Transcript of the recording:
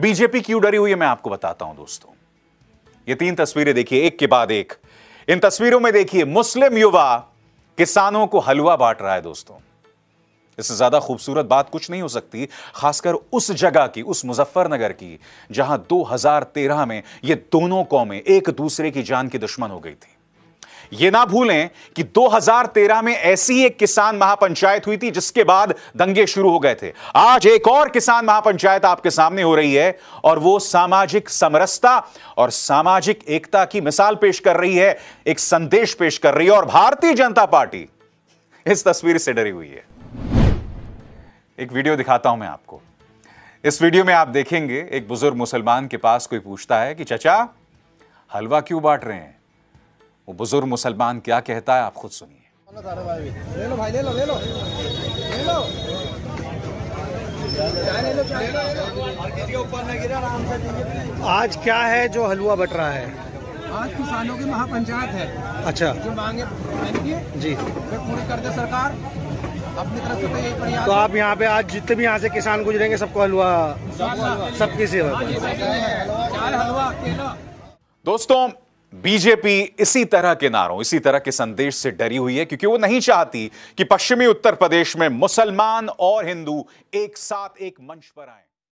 BJP क्यों डरी हुई है मैं आपको बताता हूं दोस्तों ये तीन तस्वीरें देखिए एक के बाद एक इन तस्वीरों में देखिए मुस्लिम युवा किसानों को हलवा बांट रहा है दोस्तों इससे ज्यादा खूबसूरत बात कुछ नहीं हो सकती खासकर उस जगह की उस मुजफ्फरनगर की जहां 2013 में ये दोनों कौमें एक दूसरे की जान की दुश्मन हो गई थी यह ना भूलें कि 2013 में ऐसी एक किसान महापंचायत हुई थी जिसके बाद दंगे शुरू हो गए थे आज एक और किसान महापंचायत आपके सामने हो रही है और वो सामाजिक समरसता और सामाजिक एकता की मिसाल पेश कर रही है एक संदेश पेश कर रही है और भारतीय जनता पार्टी इस तस्वीर से डरी हुई है एक वीडियो दिखाता हूं मैं आपको इस वीडियो में आप देखेंगे एक बुजुर्ग मुसलमान के पास कोई पूछता है कि चचा हलवा क्यों बांट रहे हैं वो बुजुर्ग मुसलमान क्या कहता है आप खुद सुनिए आज क्या है जो हलवा बट रहा है आज किसानों की महापंचायत है अच्छा जो मांगे जी पूरी कर दे सरकार अपनी तरफ से तो यही प्रयास तो आप यहाँ पे आज जितने भी यहाँ से किसान गुजरेंगे सबको हलवा सबकी सेवा हलवा दोस्तों बीजेपी इसी तरह के नारों इसी तरह के संदेश से डरी हुई है क्योंकि वो नहीं चाहती कि पश्चिमी उत्तर प्रदेश में मुसलमान और हिंदू एक साथ एक मंच पर आए